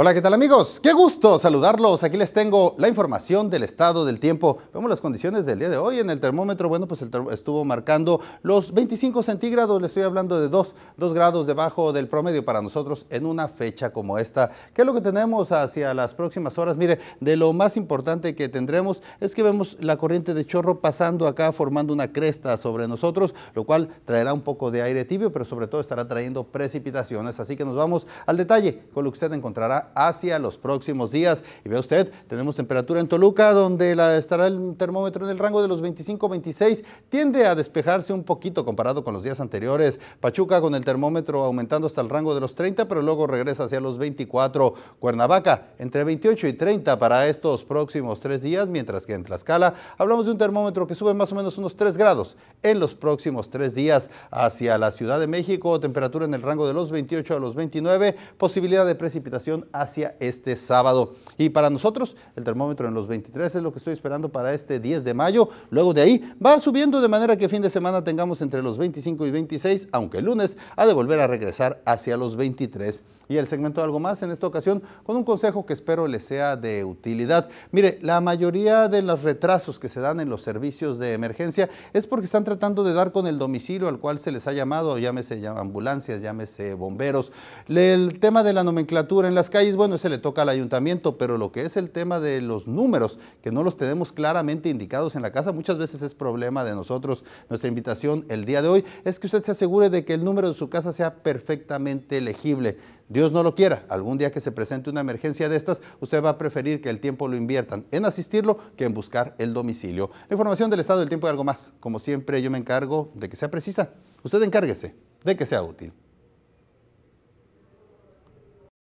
Hola, ¿qué tal amigos? Qué gusto saludarlos. Aquí les tengo la información del estado del tiempo. Vemos las condiciones del día de hoy en el termómetro. Bueno, pues estuvo marcando los 25 centígrados. Le estoy hablando de 2, 2 grados debajo del promedio para nosotros en una fecha como esta. ¿Qué es lo que tenemos hacia las próximas horas? Mire, de lo más importante que tendremos es que vemos la corriente de chorro pasando acá formando una cresta sobre nosotros, lo cual traerá un poco de aire tibio, pero sobre todo estará trayendo precipitaciones. Así que nos vamos al detalle con lo que usted encontrará hacia los próximos días. Y ve usted, tenemos temperatura en Toluca, donde la, estará el termómetro en el rango de los 25-26. Tiende a despejarse un poquito comparado con los días anteriores. Pachuca con el termómetro aumentando hasta el rango de los 30, pero luego regresa hacia los 24. Cuernavaca entre 28 y 30 para estos próximos tres días, mientras que en Tlaxcala hablamos de un termómetro que sube más o menos unos 3 grados en los próximos tres días hacia la Ciudad de México. Temperatura en el rango de los 28 a los 29, posibilidad de precipitación hacia este sábado. Y para nosotros, el termómetro en los 23 es lo que estoy esperando para este 10 de mayo. Luego de ahí va subiendo de manera que fin de semana tengamos entre los 25 y 26, aunque el lunes ha de volver a regresar hacia los 23. Y el segmento algo más en esta ocasión con un consejo que espero les sea de utilidad. Mire, la mayoría de los retrasos que se dan en los servicios de emergencia es porque están tratando de dar con el domicilio al cual se les ha llamado, llámese ambulancias, llámese bomberos. El tema de la nomenclatura en las bueno, ese le toca al ayuntamiento, pero lo que es el tema de los números, que no los tenemos claramente indicados en la casa, muchas veces es problema de nosotros. Nuestra invitación el día de hoy es que usted se asegure de que el número de su casa sea perfectamente legible. Dios no lo quiera, algún día que se presente una emergencia de estas, usted va a preferir que el tiempo lo inviertan en asistirlo que en buscar el domicilio. La información del estado del tiempo y algo más. Como siempre, yo me encargo de que sea precisa. Usted encárguese de que sea útil.